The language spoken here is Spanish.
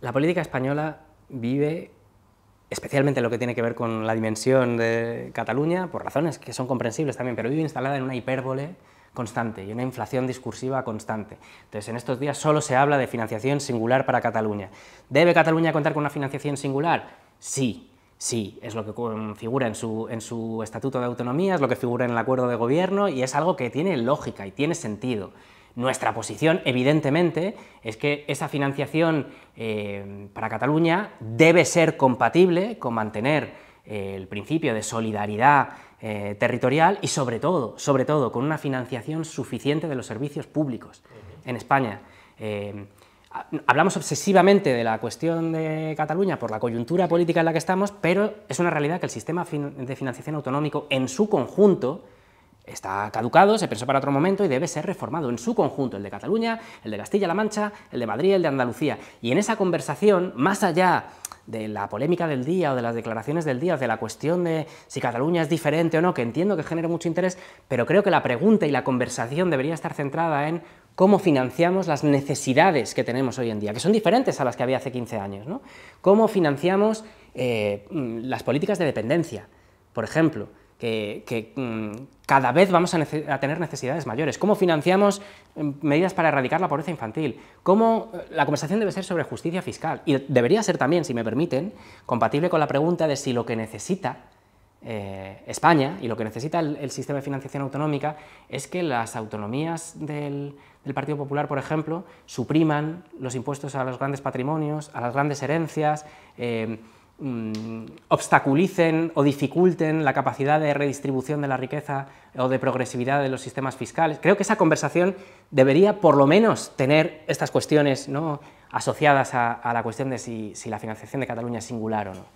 La política española vive especialmente lo que tiene que ver con la dimensión de Cataluña, por razones que son comprensibles también, pero vive instalada en una hipérbole constante y una inflación discursiva constante. Entonces, en estos días solo se habla de financiación singular para Cataluña. ¿Debe Cataluña contar con una financiación singular? Sí, sí, es lo que figura en su, en su Estatuto de Autonomía, es lo que figura en el acuerdo de gobierno y es algo que tiene lógica y tiene sentido. Nuestra posición, evidentemente, es que esa financiación eh, para Cataluña debe ser compatible con mantener eh, el principio de solidaridad eh, territorial y sobre todo, sobre todo, con una financiación suficiente de los servicios públicos en España. hablamos obsesivamente de la cuestión de Cataluña por la coyuntura política en la que estamos, pero es una realidad que el sistema de financiación autonómico en su conjunto Está caducado, se pensó para otro momento y debe ser reformado en su conjunto, el de Cataluña, el de Castilla-La Mancha, el de Madrid, el de Andalucía. Y en esa conversación, más allá de la polémica del día o de las declaraciones del día, de la cuestión de si Cataluña es diferente o no, que entiendo que genera mucho interés, pero creo que la pregunta y la conversación debería estar centrada en cómo financiamos las necesidades que tenemos hoy en día, que son diferentes a las que había hace 15 años. ¿no? Cómo financiamos eh, las políticas de dependencia, por ejemplo que, mm, cada vez vamos a, tener necesidades mayores. ¿Cómo financiamos mm, medidas para erradicar la pobreza infantil? ¿Cómo eh, la conversación debe ser sobre justicia fiscal? Y debería ser también, si me permiten, compatible con la pregunta de si lo que necesita eh, España y lo que necesita el, sistema de financiación autonómica es que las autonomías del, Partido Popular, por ejemplo, supriman los impuestos a los grandes patrimonios, a las grandes herencias. Eh, Mm, obstaculicen o dificulten la capacidad de redistribución de la riqueza o de progresividad de los sistemas fiscales. Creo que esa conversación debería por lo menos tener estas cuestiones ¿no? asociadas a, la cuestión de si, si la financiación de Cataluña es singular o no.